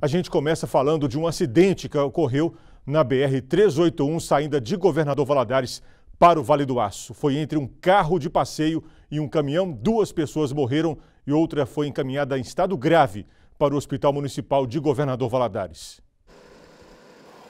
A gente começa falando de um acidente que ocorreu na BR-381, saindo de Governador Valadares para o Vale do Aço. Foi entre um carro de passeio e um caminhão, duas pessoas morreram e outra foi encaminhada em estado grave para o Hospital Municipal de Governador Valadares.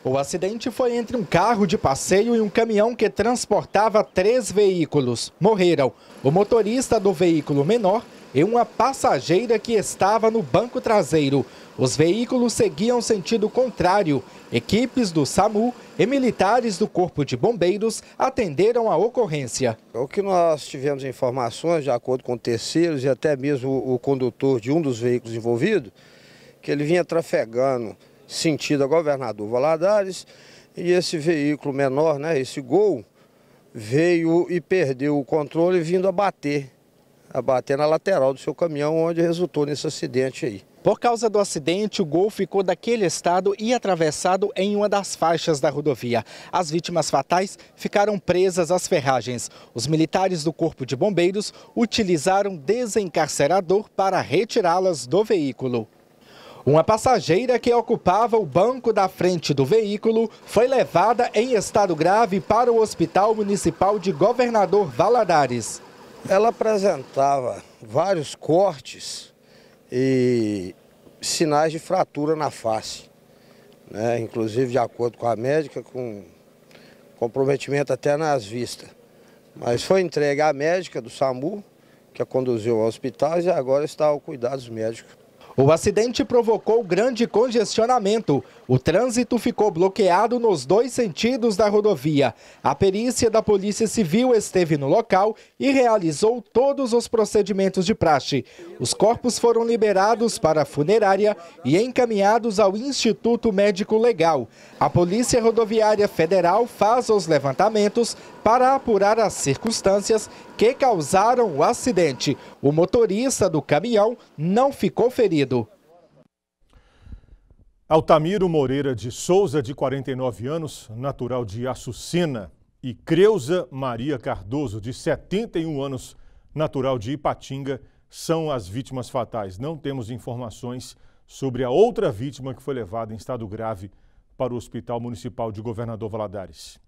O acidente foi entre um carro de passeio e um caminhão que transportava três veículos. Morreram o motorista do veículo menor e uma passageira que estava no banco traseiro. Os veículos seguiam sentido contrário. Equipes do SAMU e militares do Corpo de Bombeiros atenderam a ocorrência. O que nós tivemos informações, de acordo com terceiros e até mesmo o condutor de um dos veículos envolvidos, que ele vinha trafegando sentido a governador Valadares e esse veículo menor, né, esse Gol, veio e perdeu o controle vindo a bater a bater na lateral do seu caminhão, onde resultou nesse acidente aí. Por causa do acidente, o gol ficou daquele estado e atravessado em uma das faixas da rodovia. As vítimas fatais ficaram presas às ferragens. Os militares do Corpo de Bombeiros utilizaram desencarcerador para retirá-las do veículo. Uma passageira que ocupava o banco da frente do veículo foi levada em estado grave para o Hospital Municipal de Governador Valadares. Ela apresentava vários cortes e sinais de fratura na face, né? inclusive de acordo com a médica, com comprometimento até nas vistas. Mas foi entregue à médica do SAMU, que a conduziu ao hospital e agora está ao cuidado dos médicos. O acidente provocou grande congestionamento. O trânsito ficou bloqueado nos dois sentidos da rodovia. A perícia da Polícia Civil esteve no local e realizou todos os procedimentos de praxe. Os corpos foram liberados para a funerária e encaminhados ao Instituto Médico Legal. A Polícia Rodoviária Federal faz os levantamentos para apurar as circunstâncias que causaram o acidente. O motorista do caminhão não ficou ferido. Altamiro Moreira de Souza, de 49 anos, natural de Açucena, e Creuza Maria Cardoso, de 71 anos, natural de Ipatinga, são as vítimas fatais. Não temos informações sobre a outra vítima que foi levada em estado grave para o Hospital Municipal de Governador Valadares.